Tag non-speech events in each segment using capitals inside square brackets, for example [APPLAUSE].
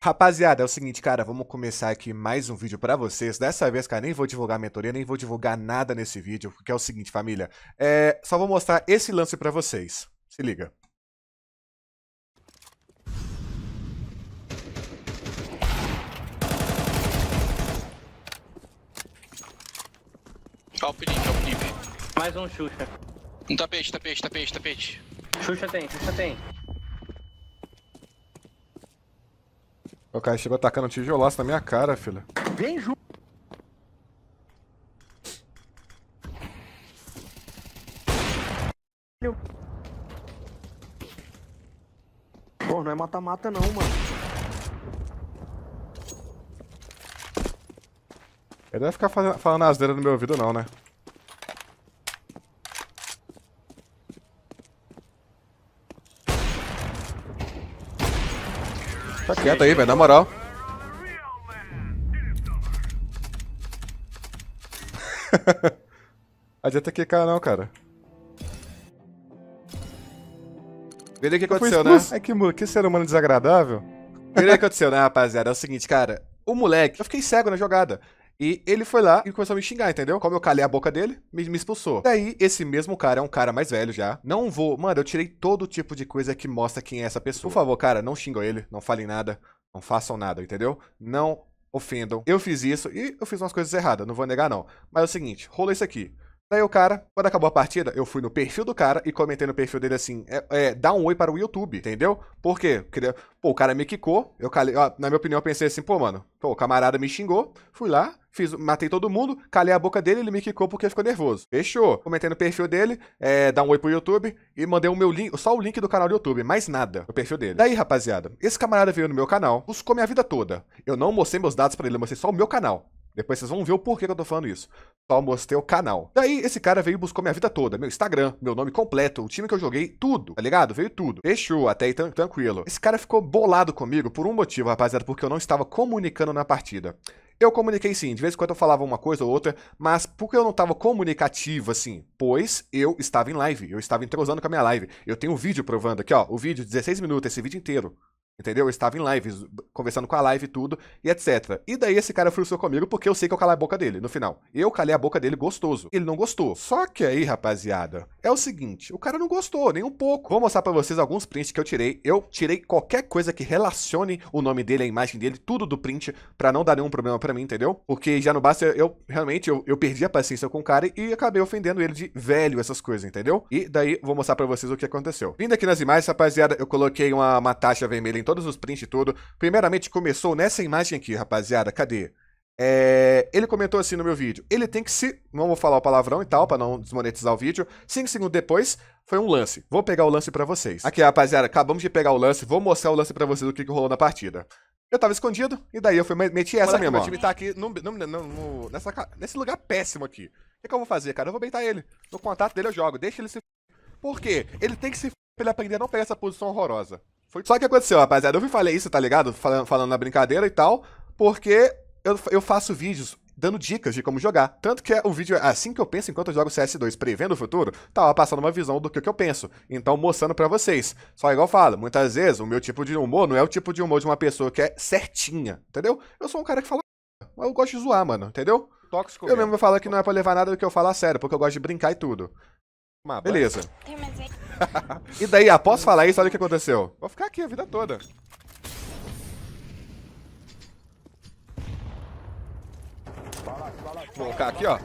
Rapaziada, é o seguinte, cara, vamos começar aqui mais um vídeo pra vocês. Dessa vez, cara, nem vou divulgar mentoria, nem vou divulgar nada nesse vídeo, porque é o seguinte, família. É, só vou mostrar esse lance pra vocês. Se liga. Ó o Felipe, ó o Felipe. Mais um Xuxa. Um tapete, tapete, tapete, tapete. Xuxa tem, Xuxa tem. O cara chegou atacando tijolaço na minha cara, filha. Vem junto. Pô, não é mata-mata não, mano. Ele deve ficar falando asneira no meu ouvido não, né? Tá, tá quieto aí, velho, na tá moral. Adianta [LAUGHS] é quicar não, cara. Vê o que aconteceu, né? É que, que ser humano desagradável. Vê o que aconteceu, né, rapaziada? É o seguinte, cara. O moleque, eu fiquei cego na jogada. E ele foi lá e começou a me xingar, entendeu? Como eu calei a boca dele, me, me expulsou. Daí, esse mesmo cara é um cara mais velho já. Não vou. Mano, eu tirei todo tipo de coisa que mostra quem é essa pessoa. Por favor, cara, não xingam ele, não falem nada, não façam nada, entendeu? Não ofendam. Eu fiz isso e eu fiz umas coisas erradas, não vou negar não. Mas é o seguinte, rolou isso aqui. Daí o cara, quando acabou a partida, eu fui no perfil do cara e comentei no perfil dele assim, é, é dá um oi para o YouTube, entendeu? Por quê? Porque Pô, o cara me quicou, eu calei, na minha opinião eu pensei assim, pô mano, pô, o camarada me xingou, fui lá, fiz, matei todo mundo, calei a boca dele, ele me quicou porque ficou nervoso. Fechou. Comentei no perfil dele, é, dá um oi pro YouTube e mandei o meu link, só o link do canal do YouTube, mais nada no perfil dele. Daí, rapaziada, esse camarada veio no meu canal, buscou minha vida toda. Eu não mostrei meus dados para ele, eu mostrei só o meu canal. Depois vocês vão ver o porquê que eu tô falando isso. Só mostrei o canal. Daí, esse cara veio e buscou minha vida toda. Meu Instagram, meu nome completo, o time que eu joguei, tudo, tá ligado? Veio tudo. Fechou, até aí tran tranquilo. Esse cara ficou bolado comigo por um motivo, rapaziada, porque eu não estava comunicando na partida. Eu comuniquei sim, de vez em quando eu falava uma coisa ou outra, mas porque eu não estava comunicativo assim? Pois eu estava em live, eu estava entrosando com a minha live. Eu tenho um vídeo provando aqui, ó, o vídeo, 16 minutos, esse vídeo inteiro. Entendeu? Eu estava em lives, conversando com a live e tudo, e etc. E daí esse cara frustrou comigo porque eu sei que eu calei a boca dele, no final. Eu calei a boca dele gostoso. Ele não gostou. Só que aí, rapaziada, é o seguinte, o cara não gostou, nem um pouco. Vou mostrar para vocês alguns prints que eu tirei. Eu tirei qualquer coisa que relacione o nome dele, a imagem dele, tudo do print, para não dar nenhum problema para mim, entendeu? Porque já no basta, eu realmente, eu, eu perdi a paciência com o cara e acabei ofendendo ele de velho, essas coisas, entendeu? E daí, vou mostrar para vocês o que aconteceu. Vindo aqui nas imagens, rapaziada, eu coloquei uma, uma taxa vermelha em todos os prints e tudo. Primeiramente começou nessa imagem aqui, rapaziada. Cadê? É, ele comentou assim no meu vídeo. Ele tem que se. Não vou falar o palavrão e tal, para não desmonetizar o vídeo. Cinco segundos depois, foi um lance. Vou pegar o lance para vocês. Aqui, rapaziada, acabamos de pegar o lance. Vou mostrar o lance para vocês do que, que rolou na partida. Eu tava escondido, e daí eu fui meti essa mesmo. Meu time tá aqui no, no, no, nessa, nesse lugar péssimo aqui. O que, que, eu vou fazer, cara? Eu vou beitar ele. No contato dele eu jogo. Deixa ele se. Por quê? Ele tem que se. pra ele aprender a não pegar essa posição horrorosa. Foi... Só que aconteceu, rapaziada. Eu vi falei isso, tá ligado? Falando, falando na brincadeira e tal. Porque eu, eu faço vídeos dando dicas de como jogar. Tanto que é o vídeo é assim que eu penso enquanto eu jogo CS2, prevendo o futuro, tava tá passando uma visão do que, que eu penso. Então, mostrando para vocês. Só igual eu falo, muitas vezes o meu tipo de humor não é o tipo de humor de uma pessoa que é certinha, entendeu? Eu sou um cara que fala. Mas eu gosto de zoar, mano, entendeu? Tóxico. Eu mesmo, vou falo que não é pra levar nada do que eu falo a sério, porque eu gosto de brincar e tudo. Beleza e daí, após ah, falar isso, olha o que aconteceu. Vou ficar aqui a vida toda. Vou colocar aqui, ó.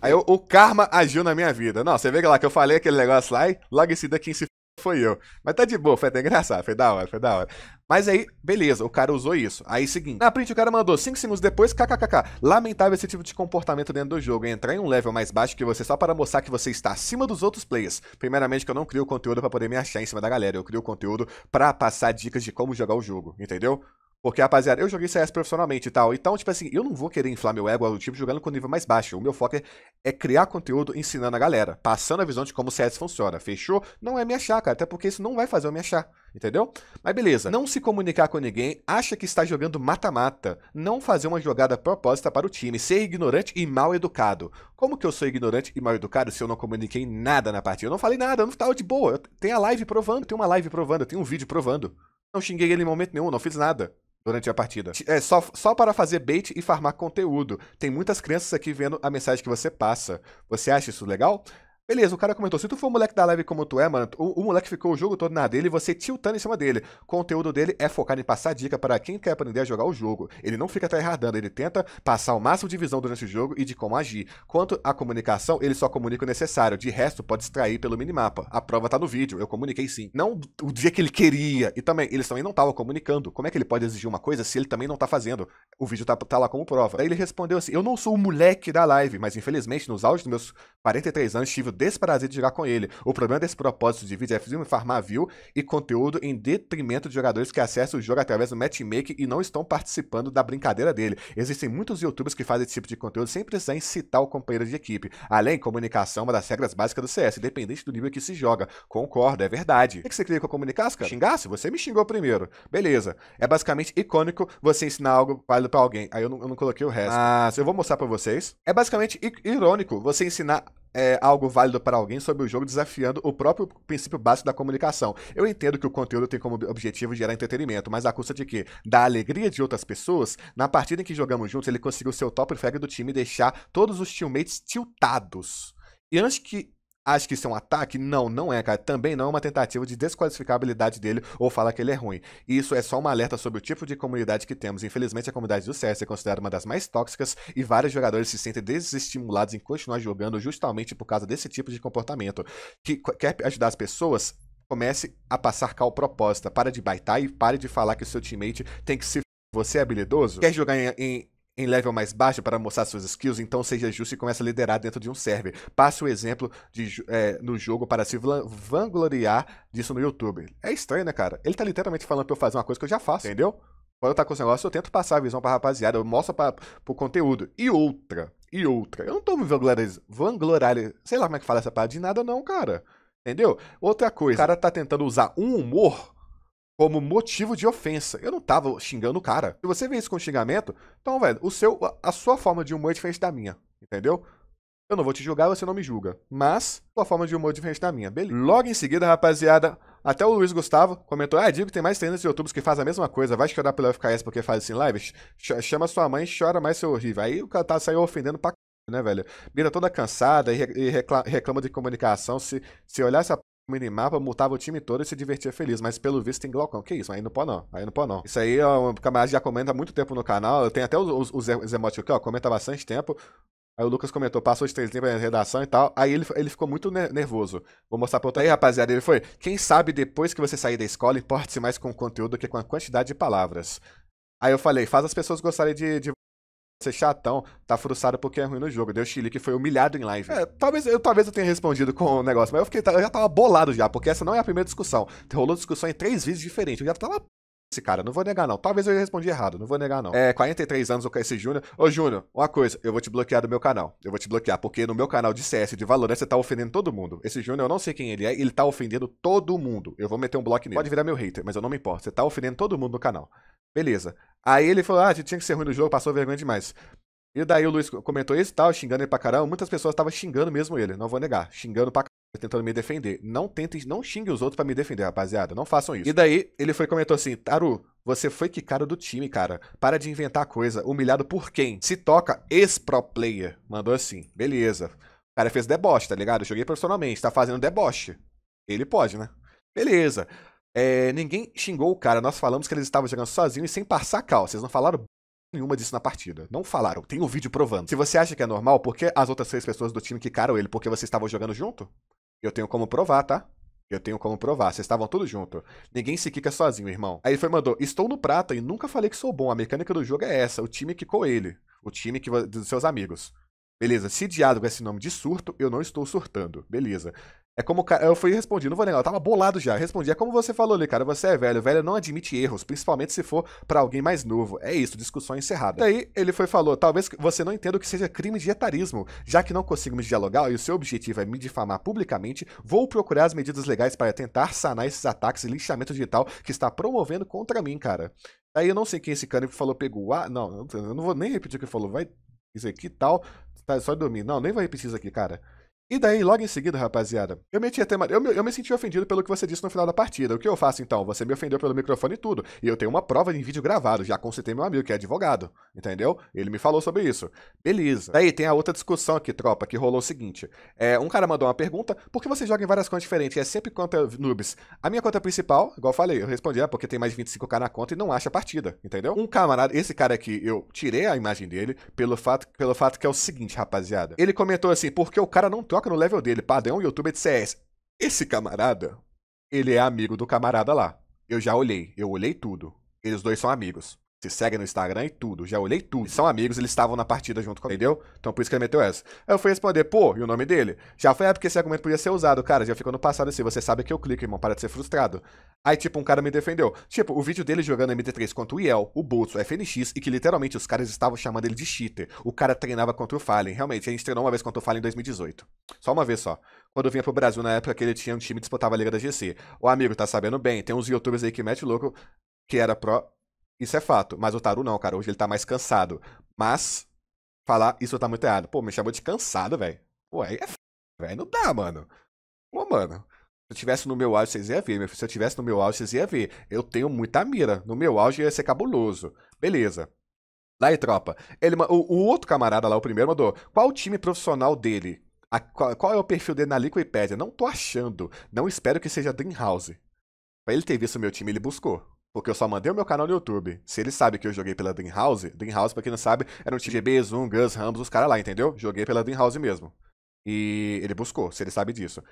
Aí o, o, karma agiu na minha vida. Não, você vê que lá que eu falei aquele negócio lá e logo em seguida quem se foi eu. Mas tá de boa, foi até engraçado, foi da hora, foi da hora. Mas aí, beleza, o cara usou isso. Aí, seguinte, na print o cara mandou 5 segundos depois, kkkk. Lamentável esse tipo de comportamento dentro do jogo. Entrar em um level mais baixo que você só para mostrar que você está acima dos outros players. Primeiramente, que eu não crio conteúdo para poder me achar em cima da galera. Eu crio conteúdo para passar dicas de como jogar o jogo, entendeu? Porque, rapaziada, eu joguei CS profissionalmente e tal. Então, tipo assim, eu não vou querer inflar meu ego ao tipo jogando com nível mais baixo. O meu foco é, é, criar conteúdo ensinando a galera, passando a visão de como o CS funciona. Fechou? Não é me achar, cara. Até porque isso não vai fazer eu me achar. Entendeu? Mas beleza, não se comunicar com ninguém, acha que está jogando mata-mata, não fazer uma jogada proposta para o time, ser ignorante e mal educado. Como que eu sou ignorante e mal educado se eu não comuniquei nada na partida? Eu não falei nada, eu não estava de boa. Tem a live provando, tem uma live provando, tem um vídeo provando. Não xinguei ele em momento nenhum, não fiz nada durante a partida. É só, só para fazer bait e farmar conteúdo. Tem muitas crianças aqui vendo a mensagem que você passa. Você acha isso legal? Beleza, o cara comentou, se tu for um moleque da live como tu é, mano, o, o moleque ficou o jogo todo na dele e você tiltando em cima dele. O conteúdo dele é focado em passar dica para quem quer aprender a jogar o jogo. Ele não fica tryhardando, ele tenta passar o máximo de visão durante o jogo e de como agir. Quanto à comunicação, ele só comunica o necessário, de resto pode extrair pelo minimapa. A prova tá no vídeo, eu comuniquei sim. Não o dia que ele queria, e também, eles também não estavam comunicando. Como é que ele pode exigir uma coisa se ele também não tá fazendo? O vídeo tá, tá lá como prova. Aí ele respondeu assim, eu não sou o moleque da live, mas infelizmente nos auge dos meus 43 anos tive o desprazer de jogar com ele. O problema desse propósito de vídeo é farmar view e conteúdo em detrimento de jogadores que acessam o jogo através do matchmaking e não estão participando da brincadeira dele. Existem muitos youtubers que fazem esse tipo de conteúdo sem precisar incitar o companheiro de equipe. Além, comunicação é uma das regras básicas do CS, independente do nível que se joga. Concordo, é verdade. O que você queria que eu comunicasse, cara? Xingasse? Você me xingou primeiro. Beleza. É basicamente icônico você ensinar algo válido para alguém. Aí eu não, eu não coloquei o resto. Ah, eu vou mostrar para vocês. É basicamente irônico você ensinar é, algo válido para alguém sobre o jogo, desafiando o próprio princípio básico da comunicação. Eu entendo que o conteúdo tem como objetivo gerar entretenimento, mas à custa de quê? Da alegria de outras pessoas? Na partida em que jogamos juntos, ele conseguiu ser o top frag do time e deixar todos os teammates tiltados. E antes que Acho que isso é um ataque? Não, não é, cara. Também não é uma tentativa de desqualificar a habilidade dele ou falar que ele é ruim. Isso é só uma alerta sobre o tipo de comunidade que temos. Infelizmente, a comunidade do CS é considerada uma das mais tóxicas e vários jogadores se sentem desestimulados em continuar jogando justamente por causa desse tipo de comportamento. Que quer ajudar as pessoas? Comece a passar cal proposta. Para de baitar e pare de falar que o seu teammate tem que se você é habilidoso? Quer jogar em, em, em level mais baixo para mostrar suas skills, então seja justo e comece a liderar dentro de um server. Passe o exemplo de, é, no jogo para se vangloriar disso no YouTube. É estranho, né, cara? Ele tá literalmente falando pra eu fazer uma coisa que eu já faço, entendeu? Quando eu tá com esse negócio, eu tento passar a visão pra rapaziada, eu mostro pra, pro conteúdo. E outra, e outra. Eu não tô me vangloriando, sei lá como é que fala essa parada, de nada não, cara. Entendeu? Outra coisa, o cara tá tentando usar um humor como motivo de ofensa. Eu não tava xingando o cara. Se você vê isso com xingamento, então, velho, o seu, a sua forma de humor é diferente da minha, entendeu? Eu não vou te julgar, você não me julga. Mas, sua forma de humor é diferente da minha, beleza. Logo em seguida, rapaziada, até o Luiz Gustavo comentou: Ah, digo que tem mais treinos de youtubers que fazem a mesma coisa. Vai chorar pelo FKS porque faz assim live? Ch chama sua mãe chora mais seu horrível. Aí o cara tá, saindo ofendendo pra c, né, velho? Mira toda cansada e, re e recla reclama de comunicação. Se, se a minimapa, multava o time todo e se divertia feliz. Mas pelo visto tem glaucão. Que isso? Aí não pode não. Aí não pode não. Isso aí, o é camarada já comenta há muito tempo no canal. Tem até os, os, os emotes aqui, ó. Comenta há bastante tempo. Aí o Lucas comentou, passou de três linhas pra redação e tal. Aí ele, ele ficou muito nervoso. Vou mostrar pra outra aí, rapaziada. Ele foi, quem sabe depois que você sair da escola, importe-se mais com o conteúdo do que com a quantidade de palavras. Aí eu falei, faz as pessoas gostarem de, de ser chatão, tá frustrado porque é ruim no jogo. Deu Chile que foi humilhado em live. É, talvez, eu, talvez eu tenha respondido com o negócio, mas eu, fiquei, eu já tava bolado já, porque essa não é a primeira discussão. Rolou discussão em três vezes diferentes. Eu já tava esse cara, não vou negar não. Talvez eu respondi errado, não vou negar não. É, 43 anos com esse Júnior. Ô Júnior, uma coisa, eu vou te bloquear do meu canal. Eu vou te bloquear, porque no meu canal de CS, de Valorant, você tá ofendendo todo mundo. Esse Júnior, eu não sei quem ele é, ele tá ofendendo todo mundo. Eu vou meter um bloco nele. Pode virar meu hater, mas eu não me importo. Você tá ofendendo todo mundo no canal. Beleza. Aí ele falou, ah, a gente tinha que ser ruim no jogo, passou vergonha demais. E daí o Luiz comentou isso e tal, xingando ele pra caramba. Muitas pessoas estavam xingando mesmo ele, não vou negar. Xingando pra caramba, tentando me defender. Não tentem, não xingue os outros para me defender, rapaziada. Não façam isso. E daí ele foi comentou assim, Taru, você foi quicado do time, cara. Para de inventar coisa. Humilhado por quem? Se toca ex-pro player. Mandou assim, beleza. O cara fez deboche, tá ligado? Eu joguei profissionalmente, tá fazendo deboche. Ele pode, né? Beleza. É, ninguém xingou o cara. Nós falamos que eles estavam jogando sozinhos e sem passar calça. Vocês não falaram nenhuma disso na partida. Não falaram. Tem um vídeo provando. Se você acha que é normal, por que as outras três pessoas do time quicaram ele? Porque vocês estavam jogando junto? Eu tenho como provar, tá? Eu tenho como provar. Vocês estavam todos junto. Ninguém se quica sozinho, irmão. Aí ele foi mandou: Estou no prata e nunca falei que sou bom. A mecânica do jogo é essa. O time quicou ele. O time que dos seus amigos. Beleza, se diálogo é esse nome de surto, eu não estou surtando. Beleza. É como eu fui respondendo, não vou negar, eu tava bolado já. Respondi, é como você falou ali, cara, você é velho, velho não admite erros, principalmente se for para alguém mais novo. É isso, discussão encerrada. Daí ele foi falou, talvez você não entenda o que seja crime de etarismo, já que não consigo me dialogar e o seu objetivo é me difamar publicamente, vou procurar as medidas legais para tentar sanar esses ataques e lixamento digital que está promovendo contra mim, cara. Daí eu não sei quem esse cara falou, pegou, ah, não, eu não vou nem repetir o que ele falou, vai isso aqui tal, tá, só dormir. Não, nem vai repetir isso aqui, cara. E daí, logo em seguida, rapaziada, eu meti até. Eu, eu me senti ofendido pelo que você disse no final da partida. O que eu faço então? Você me ofendeu pelo microfone e tudo. E eu tenho uma prova em vídeo gravado. Já consultei meu amigo, que é advogado. Entendeu? Ele me falou sobre isso. Beleza. Daí tem a outra discussão aqui, tropa, que rolou o seguinte: é, um cara mandou uma pergunta: por que você joga em várias contas diferentes? E é sempre conta noobs. A minha conta principal, igual eu falei, eu respondi, é porque tem mais de 25k na conta e não acha a partida. Entendeu? Um camarada, esse cara aqui, eu tirei a imagem dele pelo fato, pelo fato que é o seguinte, rapaziada. Ele comentou assim: porque o cara não troca coloca no level dele, padrão youtuber de CS. Esse camarada, ele é amigo do camarada lá. Eu já olhei, eu olhei tudo. Eles dois são amigos. Se segue no Instagram e tudo. Já olhei tudo. Eles são amigos, eles estavam na partida junto comigo, entendeu? Então por isso que ele meteu essa. Aí eu fui responder, pô, e o nome dele? Já foi, época porque esse argumento podia ser usado, cara. Já ficou no passado assim, você sabe que eu clico, irmão, para de ser frustrado. Aí, tipo, um cara me defendeu. Tipo, o vídeo dele jogando MT3 contra o Yel, o Bolso, o FNX, e que literalmente os caras estavam chamando ele de cheater. O cara treinava contra o Fallen. Realmente, a gente treinou uma vez contra o Fallen em 2018. Só uma vez só quando eu vinha pro Brasil na época que ele tinha um time que disputava a Liga da GC. O amigo tá sabendo bem, tem uns youtubers aí que mete louco, que era pro isso é fato. Mas o Taru não, cara. Hoje ele tá mais cansado. Mas, falar isso tá muito errado. Pô, me chamou de cansado, velho. Pô, aí é f... velho. Não dá, mano. Pô, mano. Se eu tivesse no meu auge, vocês iam ver, meu filho. Se eu tivesse no meu auge, vocês iam ver. Eu tenho muita mira. No meu auge ia ser cabuloso. Beleza. Daí, tropa. Ele, o, o outro camarada lá, o primeiro, mandou. Qual o time profissional dele? A, qual, qual, é o perfil dele na Liquipedia? Não tô achando. Não espero que seja Dreamhouse. Pra ele ter visto o meu time, ele buscou. Porque eu só mandei o meu canal no YouTube. Se ele sabe que eu joguei pela Dreamhouse, Dreamhouse, pra quem não sabe, era um TGB, Zoom, Gus, Ramos, os caras lá, entendeu? Joguei pela Dreamhouse mesmo. E ele buscou, se ele sabe disso.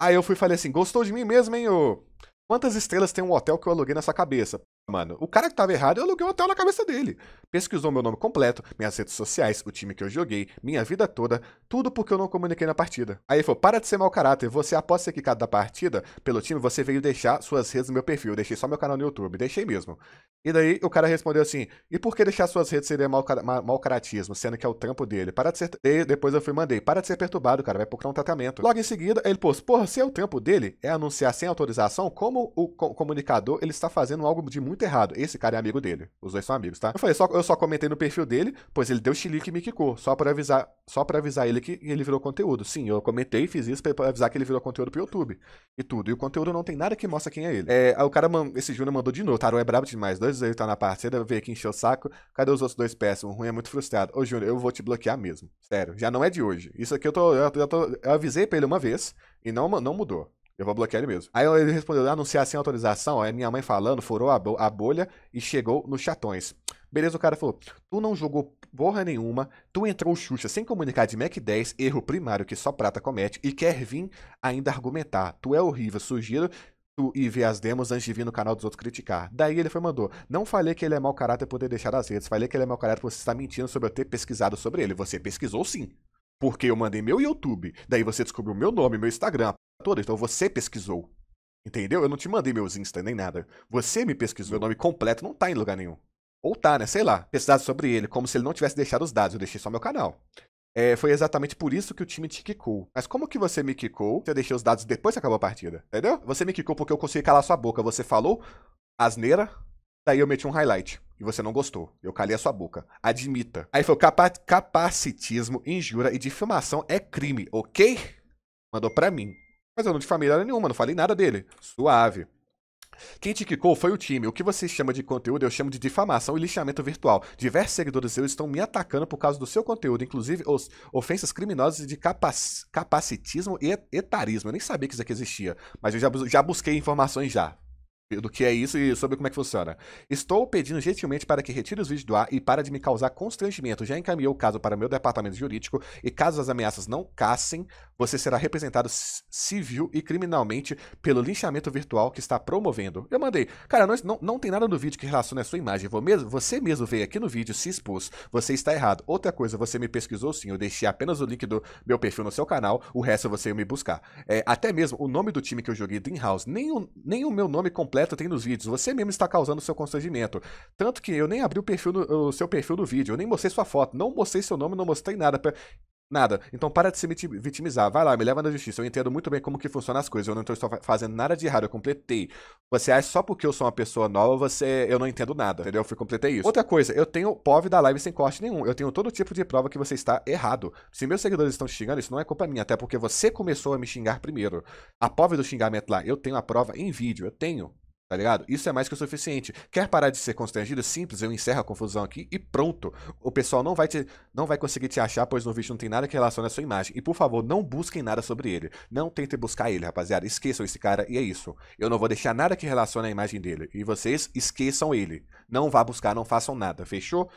Aí eu fui e falei assim, gostou de mim mesmo, hein, ô? Quantas estrelas tem um hotel que eu aluguei nessa cabeça? mano. O cara que tava errado, eu aluguei um hotel na cabeça dele. Pesquisou meu nome completo, minhas redes sociais, o time que eu joguei, minha vida toda, tudo porque eu não comuniquei na partida. Aí ele falou, para de ser mau caráter, você após ser quicado da partida, pelo time, você veio deixar suas redes no meu perfil. Eu deixei só meu canal no YouTube, deixei mesmo. E daí o cara respondeu assim, e por que deixar suas redes seria mau, mau caratismo, sendo que é o trampo dele? Para de ser... E depois eu fui mandei, para de ser perturbado, cara, vai procurar um tratamento. Logo em seguida, ele pôs, porra, se é o trampo dele, é anunciar sem autorização, como o co comunicador, ele está fazendo algo de muito muito errado. Esse cara é amigo dele. Os dois são amigos, tá? Eu falei, só, eu só comentei no perfil dele, pois ele deu xilique e me quicou. Só para avisar, só para avisar ele que ele virou conteúdo. Sim, eu comentei e fiz isso pra avisar que ele virou conteúdo pro YouTube. E tudo. E o conteúdo não tem nada que mostra quem é ele. É, o cara, esse Júnior mandou de novo. Tarô é brabo demais. Dois vezes. Ele tá na parceira, veio aqui encher o saco. Cadê os outros dois péssimos? O ruim é muito frustrado. Ô, Júnior, eu vou te bloquear mesmo. Sério, já não é de hoje. Isso aqui eu tô. Eu, eu, tô, eu avisei pra ele uma vez e não, não mudou. Eu vou bloquear ele mesmo. Aí ele respondeu: anunciar ah, sem autorização. É minha mãe falando, furou a bolha e chegou nos chatões. Beleza, o cara falou: Tu não jogou porra nenhuma, tu entrou Xuxa sem comunicar de Mac 10, erro primário que só prata comete, e quer vir ainda argumentar. Tu é horrível, sugiro tu ir ver as demos antes de vir no canal dos outros criticar. Daí ele foi mandou: Não falei que ele é mau caráter por ter deixado as redes, falei que ele é mau caráter por você estar mentindo sobre eu ter pesquisado sobre ele. Você pesquisou sim. Porque eu mandei meu YouTube, daí você descobriu meu nome, meu Instagram, toda, então você pesquisou. Entendeu? Eu não te mandei meus Insta nem nada. Você me pesquisou, meu nome completo não tá em lugar nenhum. Ou tá, né? Sei lá. Pesquisado sobre ele, como se ele não tivesse deixado os dados. Eu deixei só meu canal. É, foi exatamente por isso que o time te quicou. Mas como que você me quicou se eu deixei os dados depois que acabou a partida? Entendeu? Você me quicou porque eu consegui calar sua boca. Você falou asneira, daí eu meti um highlight e você não gostou. Eu calei a sua boca. Admita. Aí foi capa capacitismo, injúria e difamação é crime, ok? Mandou para mim. Mas eu não difamei nada nenhuma, não falei nada dele. Suave. Quem te quicou foi o time. O que você chama de conteúdo, eu chamo de difamação e lixamento virtual. Diversos seguidores seus estão me atacando por causa do seu conteúdo, inclusive os ofensas criminosas de capac capacitismo e etarismo. Eu nem sabia que isso aqui existia, mas eu já, já busquei informações já do que é isso e sobre como é que funciona. Estou pedindo gentilmente para que retire os vídeos do ar e para de me causar constrangimento. Já encaminhei o caso para meu departamento jurídico e caso as ameaças não cassem, você será representado civil e criminalmente pelo linchamento virtual que está promovendo. Eu mandei. Cara, não, não, não tem nada no vídeo que relacione a sua imagem. Mesmo, você mesmo veio aqui no vídeo, se expôs. Você está errado. Outra coisa, você me pesquisou sim. Eu deixei apenas o link do meu perfil no seu canal. O resto você ia me buscar. É, até mesmo o nome do time que eu joguei, Dreamhouse. Nem o, nem o meu nome completo completo tem nos vídeos. Você mesmo está causando seu constrangimento. Tanto que eu nem abri o, perfil no, o seu perfil no vídeo, eu nem mostrei sua foto, não mostrei seu nome, não mostrei nada. Pra... Nada. Então para de se vitimizar. Vai lá, me leva na justiça. Eu entendo muito bem como que funcionam as coisas. Eu não estou fazendo nada de errado. Eu completei. Você acha só porque eu sou uma pessoa nova, você eu não entendo nada, entendeu? Eu fui completei isso. Outra coisa, eu tenho POV da live sem corte nenhum. Eu tenho todo tipo de prova que você está errado. Se meus seguidores estão te xingando, isso não é culpa minha, até porque você começou a me xingar primeiro. A POV do xingamento lá, eu tenho a prova em vídeo. Eu tenho tá ligado? Isso é mais que o suficiente. Quer parar de ser constrangido? Simples, eu encerro a confusão aqui e pronto. O pessoal não vai, te, não vai conseguir te achar, pois no vídeo não tem nada que relacione a sua imagem. E por favor, não busquem nada sobre ele. Não tentem buscar ele, rapaziada. Esqueçam esse cara e é isso. Eu não vou deixar nada que relacione a imagem dele. E vocês esqueçam ele. Não vá buscar, não façam nada, fechou?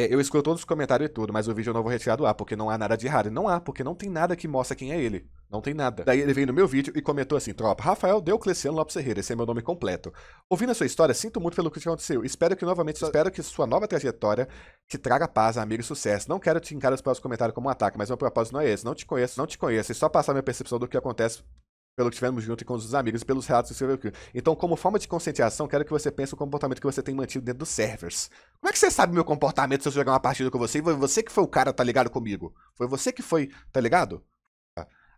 É, eu escuto todos os comentários e tudo, mas o vídeo eu não vou retirar do ar, porque não há nada de errado. Não há, porque não tem nada que mostra quem é ele. Não tem nada. Daí ele veio no meu vídeo e comentou assim: Tropa, Rafael Deocleciano Lopes Ferreira, esse é meu nome completo. Ouvindo a sua história, sinto muito pelo que te aconteceu. Espero que novamente, espero que sua nova trajetória te traga paz, amigo e sucesso. Não quero te encarar os próximos comentários como um ataque, mas meu propósito não é esse. Não te conheço, não te conheço. É só passar minha percepção do que acontece pelo que tivemos junto com os amigos e pelos relatos que Silver aqui. Então, como forma de conscientização, quero que você pense o comportamento que você tem mantido dentro dos servers. Como é que você sabe meu comportamento se eu jogar uma partida com você e foi você que foi o cara, tá ligado, comigo? Foi você que foi, tá ligado?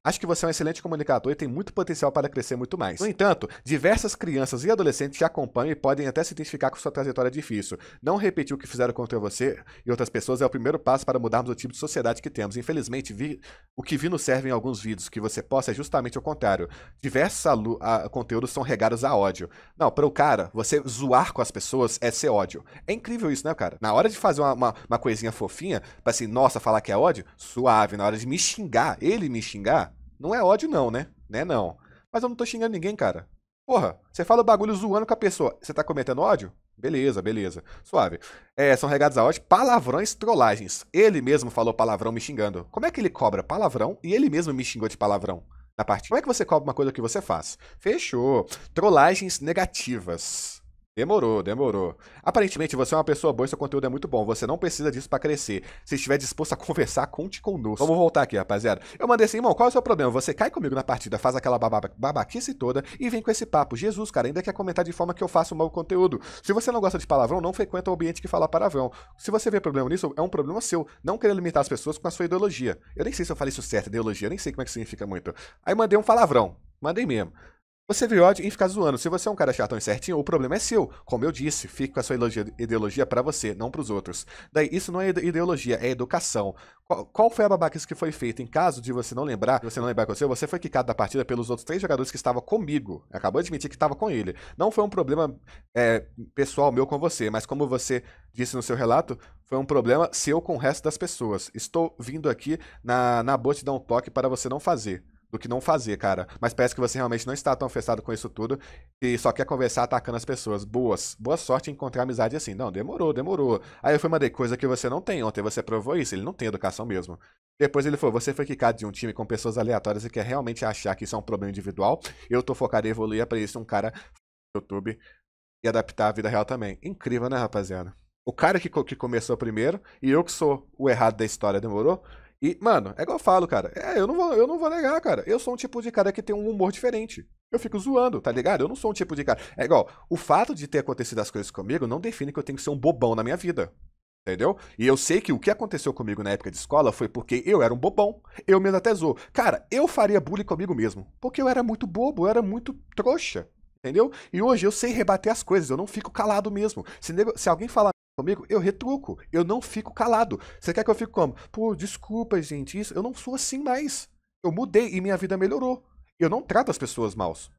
Acho que você é um excelente comunicador e tem muito potencial para crescer muito mais. No entanto, diversas crianças e adolescentes te acompanham e podem até se identificar com sua trajetória difícil. Não repetir o que fizeram contra você e outras pessoas é o primeiro passo para mudarmos o tipo de sociedade que temos. Infelizmente, vi, o que vi nos serve em alguns vídeos que você posta é justamente o contrário. Diversos a, conteúdos são regados a ódio. Não, para o cara, você zoar com as pessoas é ser ódio. É incrível isso, né, cara? Na hora de fazer uma, uma, uma coisinha fofinha, para assim, nossa, falar que é ódio, suave. Na hora de me xingar, ele me xingar, não é ódio, não, né? Né, não. Mas eu não tô xingando ninguém, cara. Porra, você fala o bagulho zoando com a pessoa. Você tá cometendo ódio? Beleza, beleza. Suave. É, são regados a ódio, palavrões, trollagens. Ele mesmo falou palavrão me xingando. Como é que ele cobra palavrão e ele mesmo me xingou de palavrão? Na parte. Como é que você cobra uma coisa que você faz? Fechou. Trollagens negativas. Demorou, demorou. Aparentemente, você é uma pessoa boa e seu conteúdo é muito bom. Você não precisa disso para crescer. Se estiver disposto a conversar, conte conosco. Vamos voltar aqui, rapaziada. Eu mandei assim, irmão, qual é o seu problema? Você cai comigo na partida, faz aquela babaquice toda e vem com esse papo. Jesus, cara, ainda quer comentar de forma que eu faça o mau conteúdo. Se você não gosta de palavrão, não frequenta o ambiente que fala palavrão. Se você vê problema nisso, é um problema seu. Não querer limitar as pessoas com a sua ideologia. Eu nem sei se eu falei isso certo, ideologia, eu nem sei como é que significa muito. Aí mandei um palavrão. Mandei mesmo. Você viu ódio em ficar zoando. Se você é um cara chatão e certinho, o problema é seu. Como eu disse, fique com a sua ideologia para você, não para os outros. Daí, isso não é ideologia, é educação. Qual, foi a babaquice que foi feita? Em caso de você não lembrar, você não lembrar que aconteceu, você foi quicado da partida pelos outros três jogadores que estavam comigo. Acabou de admitir que estava com ele. Não foi um problema é, pessoal meu com você, mas como você disse no seu relato, foi um problema seu com o resto das pessoas. Estou vindo aqui na, na boa te dar um toque para você não fazer do que não fazer, cara. Mas parece que você realmente não está tão festado com isso tudo e só quer conversar atacando as pessoas. Boas. Boa sorte em encontrar amizade assim. Não, demorou, demorou. Aí eu fui mandei coisa que você não tem. Ontem você provou isso. Ele não tem educação mesmo. Depois ele falou: você foi quicado de um time com pessoas aleatórias e quer realmente achar que isso é um problema individual. Eu tô focado em evoluir para isso um cara no YouTube e adaptar a vida real também. Incrível, né, rapaziada? O cara que, que começou primeiro e eu que sou o errado da história, demorou? E, mano, é igual eu falo, cara. É, eu não vou, eu não vou negar, cara. Eu sou um tipo de cara que tem um humor diferente. Eu fico zoando, tá ligado? Eu não sou um tipo de cara. É igual, o fato de ter acontecido as coisas comigo não define que eu tenho que ser um bobão na minha vida. Entendeu? E eu sei que o que aconteceu comigo na época de escola foi porque eu era um bobão. Eu mesmo até zoo. Cara, eu faria bullying comigo mesmo. Porque eu era muito bobo, eu era muito trouxa. Entendeu? E hoje eu sei rebater as coisas, eu não fico calado mesmo. Se, nego... se alguém falar comigo, eu retruco, eu não fico calado. Você quer que eu fique como? Pô, desculpa, gente, isso. Eu não sou assim mais. Eu mudei e minha vida melhorou. Eu não trato as pessoas maus.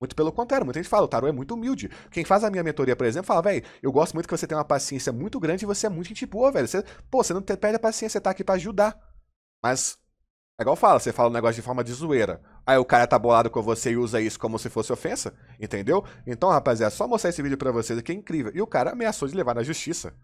Muito pelo contrário, muita gente fala, o tarô é muito humilde. Quem faz a minha mentoria, por exemplo, fala, velho, eu gosto muito que você tenha uma paciência muito grande e você é muito gente boa, velho. pô, você não perde a paciência, você tá aqui para ajudar. Mas é igual fala, você fala um negócio de forma de zoeira. Aí o cara tá bolado com você e usa isso como se fosse ofensa, entendeu? Então, rapaziada, só mostrar esse vídeo pra vocês aqui, é incrível. E o cara ameaçou de levar na justiça,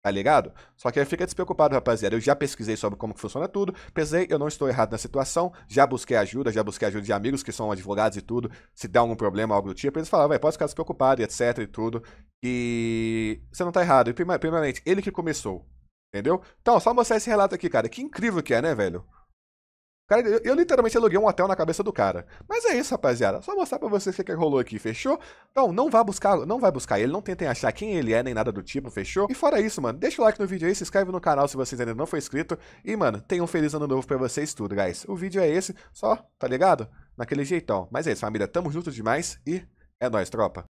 tá ligado? Só que aí fica despreocupado, rapaziada. Eu já pesquisei sobre como que funciona tudo, pesei, eu não estou errado na situação, já busquei ajuda, já busquei ajuda de amigos que são advogados e tudo, se der algum problema, algo do tipo, eles vai, pode ficar despreocupado e etc e tudo, e você não tá errado. E primeiramente, ele que começou, entendeu? Então, só mostrar esse relato aqui, cara, que incrível que é, né, velho? Cara, eu, eu, literalmente aluguei um hotel na cabeça do cara. Mas é isso, rapaziada. Só mostrar pra vocês o que, rolou aqui, fechou? Então, não vá buscar, não vai buscar ele, não tentem achar quem ele é, nem nada do tipo, fechou? E fora isso, mano, deixa o like no vídeo aí, se inscreve no canal se vocês ainda não for inscrito. E, mano, tenha um feliz ano novo pra vocês tudo, guys. O vídeo é esse, só, tá ligado? Naquele jeitão. Mas é isso, família. Tamo junto demais e é nóis, tropa.